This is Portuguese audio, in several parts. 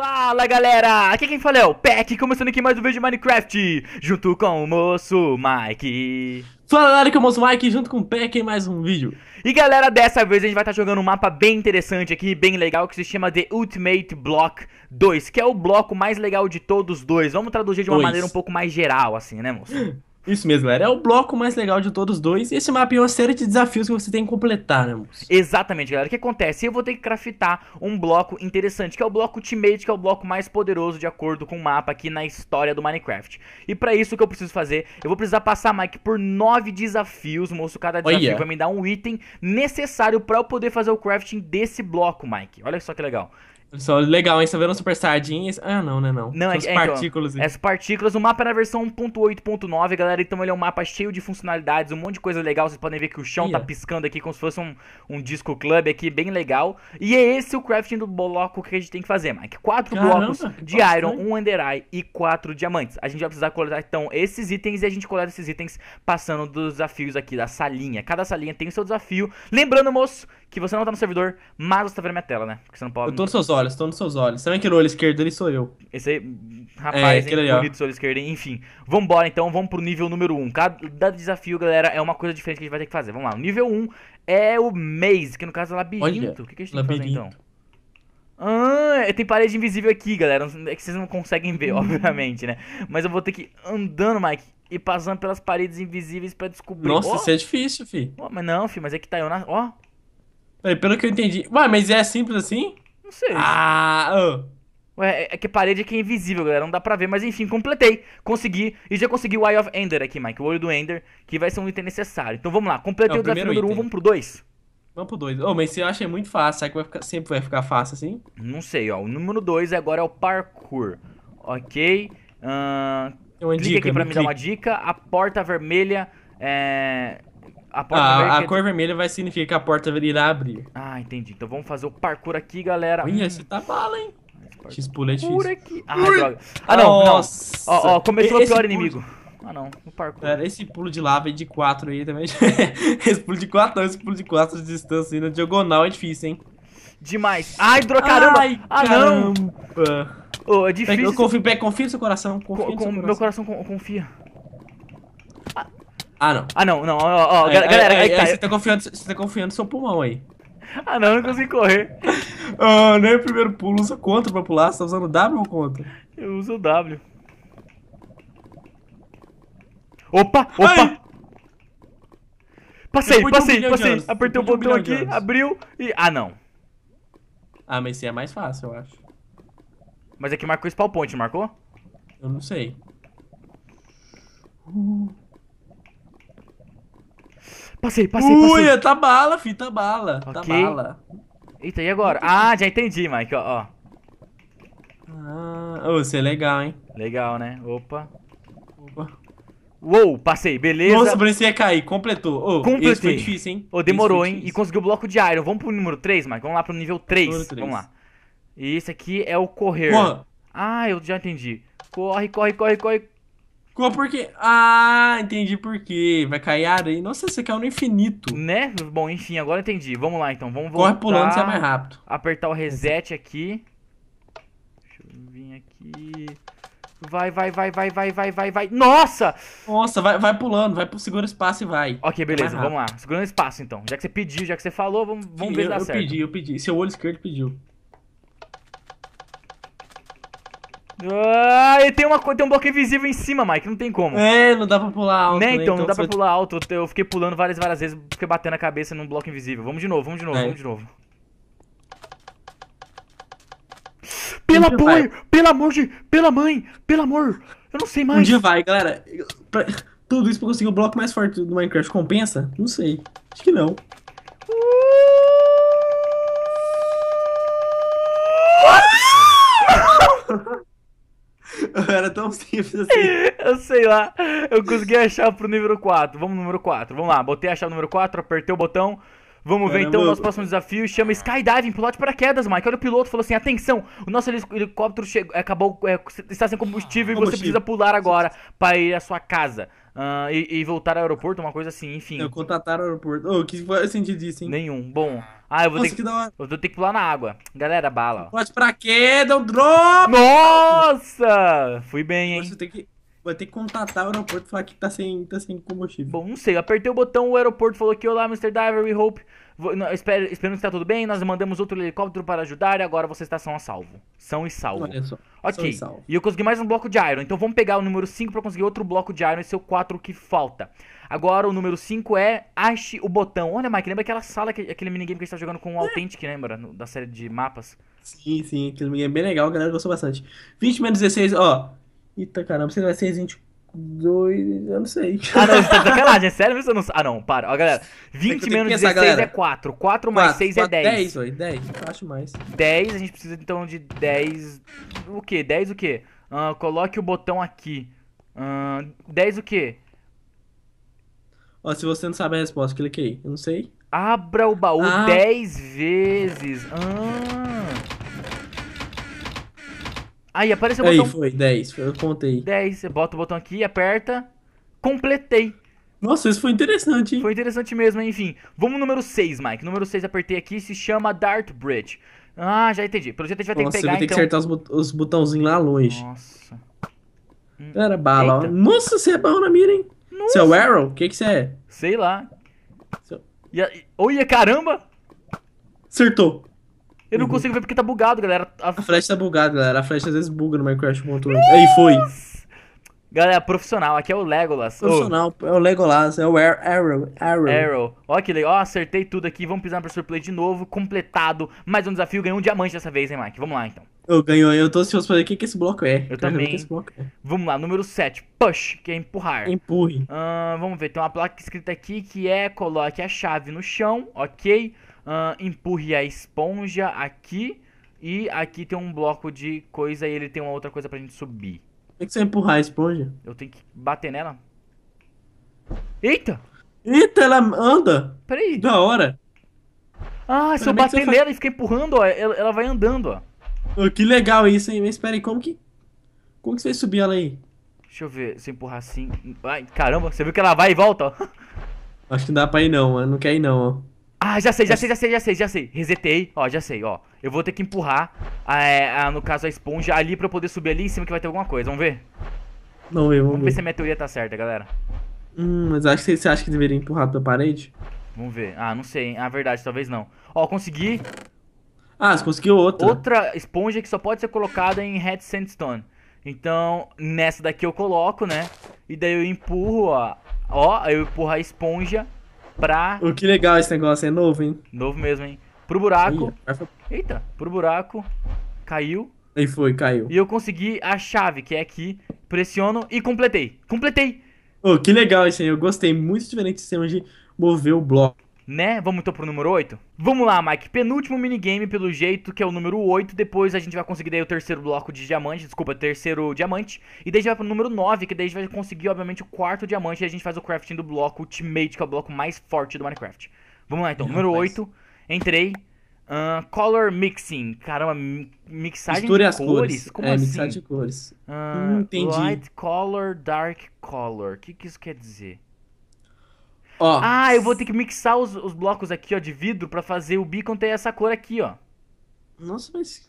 Fala galera, aqui quem fala é o Peck, começando aqui mais um vídeo de Minecraft, junto com o moço Mike. Fala galera, que é o moço Mike, junto com o Peck em mais um vídeo. E galera, dessa vez a gente vai estar tá jogando um mapa bem interessante aqui, bem legal, que se chama The Ultimate Block 2, que é o bloco mais legal de todos dois. Vamos traduzir de uma maneira um pouco mais geral, assim, né moço? Isso mesmo, galera. É o bloco mais legal de todos os dois. E esse mapa é uma série de desafios que você tem que completar, né, moço? Exatamente, galera. O que acontece? Eu vou ter que craftar um bloco interessante, que é o bloco Ultimate, que é o bloco mais poderoso de acordo com o mapa aqui na história do Minecraft. E para isso, o que eu preciso fazer? Eu vou precisar passar, Mike, por nove desafios, moço. Cada desafio Olha. vai me dar um item necessário para eu poder fazer o crafting desse bloco, Mike. Olha só que legal. Só legal, hein? Você vendo Super Saiyajin. Ah, não, né? Não. não São é, as é, então, partículas. Então, é essas partículas. O mapa é na versão 1.8.9, galera. Então ele é um mapa cheio de funcionalidades, um monte de coisa legal. Vocês podem ver que o chão tá piscando aqui como se fosse um, um disco club aqui, bem legal. E é esse o crafting do bloco que a gente tem que fazer, Mike. Quatro Caramba, blocos de iron, um ender eye e quatro diamantes. A gente vai precisar coletar, então, esses itens e a gente coleta esses itens passando dos desafios aqui da salinha. Cada salinha tem o seu desafio. Lembrando, moço, que você não tá no servidor, mas você tá vendo minha tela, né? Porque você não pode. Eu tô nos seus olhos, tô nos seus olhos. Você não no olho esquerdo ali sou eu. Esse aí, rapaz, é, hein, bonito seu olho esquerdo, enfim. Vambora então, vamos pro nível número 1. Um. Cada desafio, galera, é uma coisa diferente que a gente vai ter que fazer. Vamos lá. O nível 1 um é o maze, que no caso é labirinto. Olha, o que, que a gente labirinto. tem que fazer então? Ah, tem parede invisível aqui, galera. É que vocês não conseguem ver, obviamente, né? Mas eu vou ter que ir andando, Mike, e passando pelas paredes invisíveis para descobrir. Nossa, oh, isso é difícil, fi. Oh, mas não, fi, mas é que tá eu na. Ó, oh, pelo que eu entendi. Ué, mas é simples assim? Não sei. Ah, oh. Ué, é que parede aqui é invisível, galera. Não dá pra ver, mas enfim, completei. Consegui. E já consegui o Eye of Ender aqui, Mike. O olho do Ender, que vai ser um item necessário. Então vamos lá, completei é o desafio número 1, um, vamos pro 2. Vamos pro 2. Oh, mas você acha é muito fácil, será que vai ficar, sempre vai ficar fácil assim? Não sei, ó. O número 2 agora é o parkour. Ok. Uh, clica dica, aqui pra né? me dar uma dica. A porta vermelha é, a, porta ah, vermelha a é cor vermelha vai significar que a porta irá abrir. Ah, entendi. Então vamos fazer o parkour aqui, galera. Ui, hum. esse tá bala, hein? X pula é difícil. Aqui. Ah, Ui. droga. Ah, não, Nossa. Ó, ó, começou esse o pior inimigo. Ah, não. O parkour. Cara, esse pulo de lava é de 4 aí também. esse pulo de 4 não, esse pulo de 4 de distância aí na diagonal é difícil, hein? Demais. Ai, droga, caramba. Ai, ah, caramba. não. Oh, é difícil. Eu confio, confia no seu coração. Confia no seu coração. Meu coração confia. Ah, não. Ah, não, não. Ó, ó, aí, galera, aí, aí, tá. Aí você tá confiando, você tá confiando no seu pulmão aí. Ah, não, não consigo correr. ah, nem o primeiro pulo. Usa contra pra pular. Você tá usando W ou contra? Eu uso o W. Opa, opa. Passei, Depois passei, um passei. Apertei o botão um aqui, abriu e... Ah, não. Ah, mas esse é mais fácil, eu acho. Mas aqui é marcou spawn point, marcou? Eu não sei. Uh. Passei, passei, passei. Uia, tá bala, fi, tá bala. Tá okay. Tá bala. Eita, e agora? Ah, já entendi, Mike, ó. ó. Ah, você é legal, hein? Legal, né? Opa. Opa. Uou, passei, beleza. Nossa, parecia cair, completou. Oh, Completei. foi difícil, hein? Oh, demorou, hein? E conseguiu o bloco de iron. Vamos pro número 3, Mike? Vamos lá pro nível 3. 3. Vamos lá. E esse aqui é o correr. Ah, eu já entendi. Corre, corre, corre, corre porque. Ah, entendi por quê. Vai cair areia. Nossa, você caiu no infinito. Né? Bom, enfim, agora entendi. Vamos lá então. Vamos voltar. Corre pulando, você é mais rápido. Apertar o reset aqui. Deixa eu vir aqui. Vai, vai, vai, vai, vai, vai, vai, vai. Nossa! Nossa, vai, vai pulando, vai pro segura espaço e vai. Ok, é beleza, é vamos lá. Segurando espaço então. Já que você pediu, já que você falou, vamos, vamos Sim, ver se dá eu certo. Eu pedi, eu pedi. Seu olho esquerdo pediu. Ah, e tem, uma, tem um bloco invisível em cima, Mike, não tem como. É, não dá pra pular alto. Né, então, né? então não então dá pra pular alto. Eu fiquei pulando várias várias vezes, fiquei batendo a cabeça num bloco invisível. Vamos de novo, vamos de novo, é. vamos de novo. Pelo um pelo amor de. Pela mãe, pelo amor. Eu não sei mais. Um dia vai, galera. Pra... Tudo isso pra conseguir o bloco mais forte do Minecraft compensa? Não sei. Acho que não. era tão simples assim. eu sei lá. Eu consegui achar pro número 4. Vamos no número 4. Vamos lá. Botei a chave número 4, apertei o botão. Vamos ver então o nosso próximo desafio. Chama Skydiving, pilote para quedas, Mike. Olha o piloto, falou assim: atenção, o nosso helicóptero chegou, acabou, é, está sem combustível, combustível e você precisa pular agora para ir à sua casa. Uh, e, e, voltar ao aeroporto, uma coisa assim, enfim. Eu contratar o aeroporto. Ô, oh, que foi o sentido disso, hein? Nenhum. Bom. Ah, eu vou Nossa, ter que. que eu vou ter que pular na água. Galera, bala. Pode pra quê? Dá um drop! Nossa! Fui bem, hein? Nossa, eu que, Vou ter que contatar o aeroporto e falar que tá sem, tá sem combustível. Bom, não sei. apertei o botão, o aeroporto falou que olá, Mr. Diver, we hope. Vou, espero, esperamos que tá tudo bem. Nós mandamos outro helicóptero para ajudar e agora vocês estão tá, são a salvo. São e salvo. Olha só. Ok. E, salvo. e eu consegui mais um bloco de Iron. Então vamos pegar o número 5 para conseguir outro bloco de Iron. Esse é o 4 que falta. Agora o número 5 é ache o botão. Olha, Mike, lembra aquela sala, que, aquele minigame que a gente tá jogando com o Authentic, lembra? No, da série de mapas? Sim, sim. Aquele minigame é bem legal, a galera gostou bastante. 20 menos 16, ó. Eita caramba, você vai ser Resident dois, eu não sei. Ah, não, você tá sacanagem, é sério mesmo? Não... Ah, não, para. Ó, galera, 20 menos pensar, 16 é galera. é 4. 4, mais 4, 6 4, é 10. 10, oi, 10, eu acho mais. 10, a gente precisa então de 10. O que? 10 o que? Uh, ah, coloque o botão aqui. Uh, ah, 10 o que? Ó, se você não sabe a resposta, clique aí. Eu não sei. Abra o baú ah. 10 vezes. Ah. Aí apareceu o botão. Aí foi, 10, foi, eu contei. 10, você bota o botão aqui, aperta, completei. Nossa, isso foi interessante, hein? Foi interessante mesmo, enfim. Vamos no número 6, Mike. Número 6 apertei aqui, se chama Dart Bridge. Ah, já entendi. Pelo jeito a gente vai Nossa, ter que pegar, Nossa, eu vou ter então... que acertar os, bot os botãozinhos lá longe. Nossa. Hum, Era bala, Eita. ó. Nossa, você é bom na mira, hein? Nossa. Seu Arrow, o que que você é? Sei lá. Seu... Ia... Olha, caramba! Acertou. Eu não uhum. consigo ver porque tá bugado, galera. A... a flecha tá bugada, galera. A flecha às vezes buga no Minecraft Aí foi. Galera, profissional, aqui é o Legolas. Profissional, oh. é o Legolas, é o Arrow. Arrow. Arrow. Ó, que legal, ó, acertei tudo aqui. Vamos pisar no Professor Play de novo, completado. Mais um desafio, ganhei um diamante dessa vez, hein, Mike? Vamos lá, então. Eu ganhei. eu tô ansioso pra ver o que, que esse bloco é. Eu Quero também. É. Vamos lá, número 7, push, que é empurrar. Empurre. Uh, vamos ver, tem uma placa escrita aqui que é coloque a chave no chão, ok? Uh, empurre a esponja aqui. E aqui tem um bloco de coisa e ele tem uma outra coisa pra gente subir. Tem que você empurrar a esponja? Eu tenho que bater nela. Eita! Eita, ela anda! Peraí. Da hora. Ah, se eu bater nela faz... e ficar empurrando, ó, ela, ela vai andando, ó. Oh, que legal isso, hein? Mas espera aí, como que. Como que você vai subir ela aí? Deixa eu ver, se eu empurrar assim. Ai, caramba, você viu que ela vai e volta, ó. Acho que não dá pra ir não, mano. Não quer ir não, ó. Ah, já sei, já sei, já sei, já sei, já sei. Resetei, ó, já sei, ó. Eu vou ter que empurrar, a, a, no caso, a esponja ali pra eu poder subir ali em cima que vai ter alguma coisa. Vamos ver? Não, eu vamos, vamos ver. ver se a minha teoria tá certa, galera. Hum, mas acho que você acha que deveria empurrar pra parede? Vamos ver. Ah, não sei, hein? Ah, verdade, talvez não. Ó, consegui. Ah, você conseguiu outra. Outra esponja que só pode ser colocada em Red Sandstone. Então, nessa daqui eu coloco, né? E daí eu empurro, ó. Ó, eu empurro a esponja pra. O que legal esse negócio, é novo, hein? Novo mesmo, hein? Pro buraco. Eita, pro buraco. Caiu. E foi, caiu. E eu consegui a chave, que é aqui. Pressiono e completei. Completei! Oh, que legal isso aí. Eu gostei. Muito diferente de sistema de mover o bloco né? Vamos então pro número 8? Vamos lá, Mike. Penúltimo minigame, pelo jeito, que é o número 8. Depois a gente vai conseguir daí o terceiro bloco de diamante. Desculpa, terceiro diamante. E daí a gente vai pro número 9, que daí a gente vai conseguir, obviamente, o quarto diamante. E a gente faz o crafting do bloco Ultimate, que é o bloco mais forte do Minecraft. Vamos lá, então. Não, número mas... 8. Entrei. Uh, color mixing. Caramba, mixagem Misture de as cores? cores. Como é, assim? mixagem de cores. Uh, Entendi. Light color, dark color. O que, que isso quer dizer? Ó. Ah, eu vou ter que mixar os, os blocos aqui, ó, de vidro pra fazer o beacon ter essa cor aqui, ó. Nossa, mas.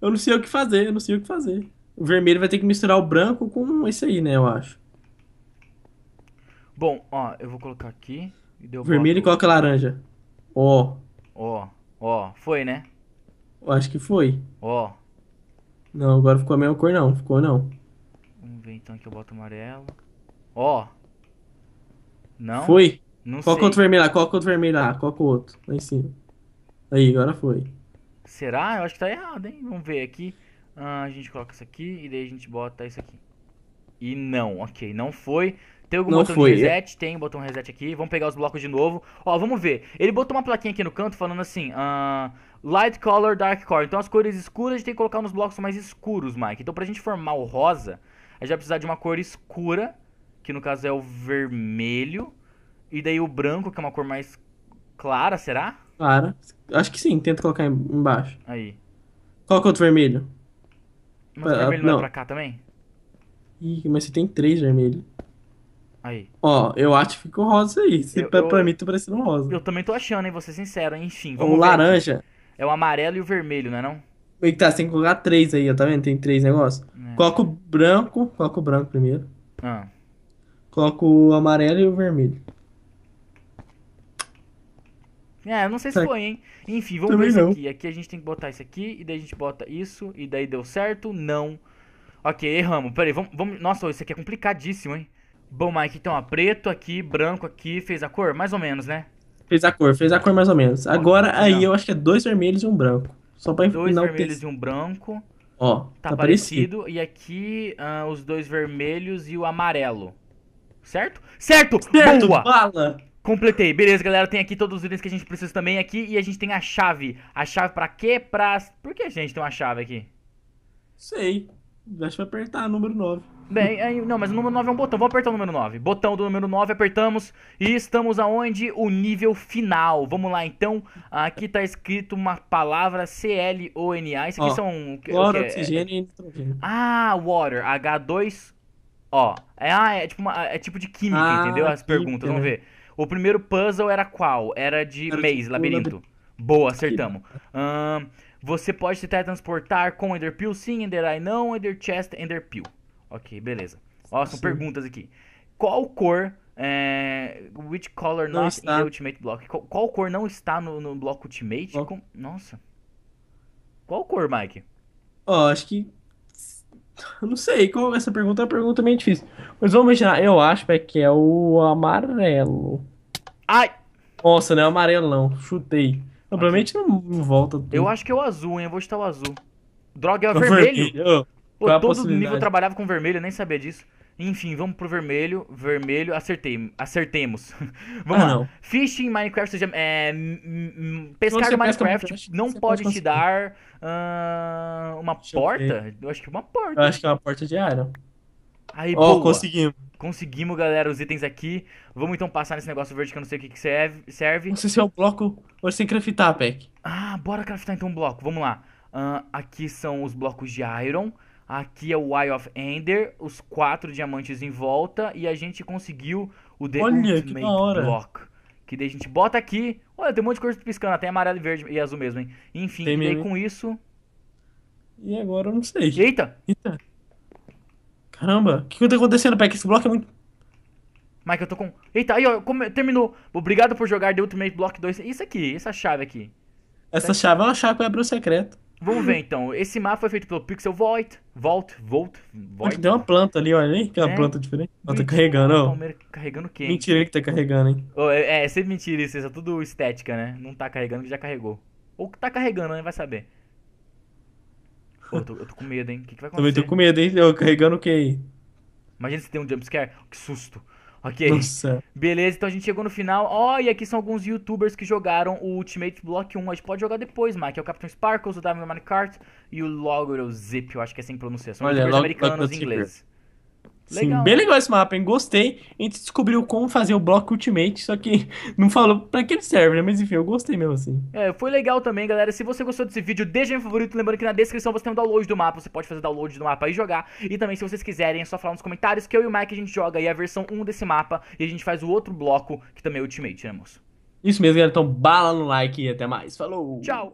Eu não sei o que fazer, eu não sei o que fazer. O vermelho vai ter que misturar o branco com esse aí, né, eu acho. Bom, ó, eu vou colocar aqui. E deu vermelho e coloca laranja. Ó. Ó, ó, foi, né? Eu acho que foi. Ó. Não, agora ficou a mesma cor não, ficou não. Vamos ver então que eu boto amarelo. Ó. Não? Foi? Não coloca sei. outro vermelho ah, lá, coloca outro vermelho ah, lá, coloca o outro. Lá em cima. Aí, agora foi. Será? Eu acho que tá errado, hein? Vamos ver aqui. Ah, a gente coloca isso aqui e daí a gente bota isso aqui. E não, ok, não foi. Tem algum não botão foi. de reset? Tem um botão reset aqui. Vamos pegar os blocos de novo. Ó, vamos ver. Ele botou uma plaquinha aqui no canto falando assim: uh, Light color, dark color. Então as cores escuras a gente tem que colocar nos blocos mais escuros, Mike. Então pra gente formar o rosa, a gente vai precisar de uma cor escura que no caso é o vermelho, e daí o branco, que é uma cor mais clara, será? Clara. Acho que sim, tenta colocar embaixo. Aí. Coloca é outro vermelho. Mas pra, o vermelho não, é ah, pra cá também? Ih, mas você tem três vermelhos. Aí. Ó, eu acho que ficou rosa aí. Se, eu, pra, eu, pra mim, tá parecendo um rosa. Eu também tô achando, hein? Vou ser sincero. Enfim, vamos O laranja. É o amarelo e o vermelho, não é não? E tá, você tem que colocar três aí, ó. Tá vendo? Tem três negócios. É. Coloca o branco. Coloca o branco primeiro. Ah. Coloco o amarelo e o vermelho. É, eu não sei se tá. foi, hein? Enfim, vamos Também ver isso aqui. Aqui a gente tem que botar isso aqui, e daí a gente bota isso, e daí deu certo? Não. Ok, erramos. Pera aí, vamos, vamos... Nossa, isso aqui é complicadíssimo, hein? Bom, Mike, então, ó, preto aqui, branco aqui, fez a cor? Mais ou menos, né? Fez a cor, fez a cor mais ou menos. Agora, aí, eu acho que é dois vermelhos e um branco. Só pra Dois não vermelhos ter... e um branco. Ó, tá, tá parecido. parecido. E aqui, uh, os dois vermelhos e o amarelo. Certo? Certo! certo Boa! Bala. Completei. Beleza, galera. Tem aqui todos os itens que a gente precisa também aqui. E a gente tem a chave. A chave pra quê? Pra... Por que a gente tem uma chave aqui? Sei. gente vai apertar, número 9. Bem, aí, não, mas o número 9 é um botão. Vamos apertar o número 9. Botão do número 9, apertamos. E estamos aonde? O nível final. Vamos lá, então. Aqui tá escrito uma palavra C-L-O-N-A. Isso aqui oh, são... Water, oxigênio e nitrogênio. Ah, water. H2... Ó, é, ah, é, tipo, uma, é tipo de química, ah, entendeu? As perguntas, vamos né? ver. O primeiro puzzle era qual? Era de era maze, labirinto. Boa, acertamos. você pode se teletransportar com Ender Pearl? Sim, Ender Eye não, Ender Chest, Ender pill Ok, beleza. Ó, são Sim. perguntas aqui. Qual cor... É, which color não not está. in the Ultimate Block? Qual, qual cor não está no, no bloco Ultimate? Oh. Com... Nossa. Qual cor, Mike? Ó, oh, acho que eu não sei, como essa pergunta é uma pergunta meio difícil. Mas vamos imaginar, eu acho é que é o amarelo. Ai! Nossa, né? não é amarelo não, chutei. Eu, provavelmente não, volta. Tudo. Eu acho que é o azul, hein? Eu vou chutar o azul. Droga, é o vermelho. vermelho. Pô, é todo nível trabalhava com vermelho, eu nem sabia disso. Enfim, vamos pro vermelho. Vermelho, acertei, acertemos. vamos ah, lá. Não. Fishing Minecraft, seja, é, pescar no Minecraft pesca, não pode, te dar uh, uma Deixa porta? Eu, eu, acho que é uma porta. Eu né? acho que é uma porta de área. Aí, oh, conseguimos. Conseguimos, galera, os itens aqui. Vamos então passar nesse negócio verde que eu não sei o que, que serve. Não sei se é um bloco ou se craftar, Peck. Ah, bora craftar então um bloco. Vamos lá. Uh, aqui são os blocos de iron. Aqui é o Eye of Ender, os quatro diamantes em volta e a gente conseguiu o The Olha, Ultimate que hora. Block. Que daí a gente bota aqui. Olha, tem um monte de cores piscando, até amarelo, verde e azul mesmo, hein? Enfim, tem e daí com isso. E agora eu não sei. Eita! Eita! Caramba, o que, que tá acontecendo, Peck? Esse bloco é muito. Mike, eu tô com. Eita, aí, ó, come... terminou. Obrigado por jogar The Ultimate Block 2. Isso aqui, essa chave aqui. Essa tá chave aqui. é uma chave que abre o secreto. Vamos ver então. Esse mapa foi feito pelo Pixel Void. Volt, Volt, Volt. Tem uma né? planta ali, olha aí, que é uma é. planta diferente. Ela tá carregando, ó. carregando o quê? Mentira que tá carregando, hein? Oh, é, é sempre mentira isso, isso é tudo estética, né? Não tá carregando que já carregou. Ou que tá carregando, né? Vai saber. eu tô, eu tô com medo, hein? O que, que vai acontecer? Também tô com medo, hein? Eu carregando o quê aí? Imagina se tem um jumpscare. Que susto. Ok. Nossa. Beleza, então a gente chegou no final. Ó, oh, e aqui são alguns youtubers que jogaram o Ultimate Block 1. A gente pode jogar depois, Mike. É o Captain Sparkles, o Diamond Minecart e o Logger, Zip, eu acho que é sem pronunciação. Olha, youtubers americanos e é ingleses. Sim, bem né? legal esse mapa, hein? Gostei. A gente descobriu como fazer o bloco Ultimate, só que não falou pra que ele serve, né? Mas enfim, eu gostei mesmo assim. É, foi legal também, galera. Se você gostou desse vídeo, deixa em favorito. Lembrando que na descrição você tem o um download do mapa, você pode fazer download do mapa e jogar. E também, se vocês quiserem, é só falar nos comentários que eu e o Mike a gente joga aí a versão 1 desse mapa e a gente faz o outro bloco que também é Ultimate, né, moço? Isso mesmo, galera. Então, bala no like e até mais. Falou! Tchau!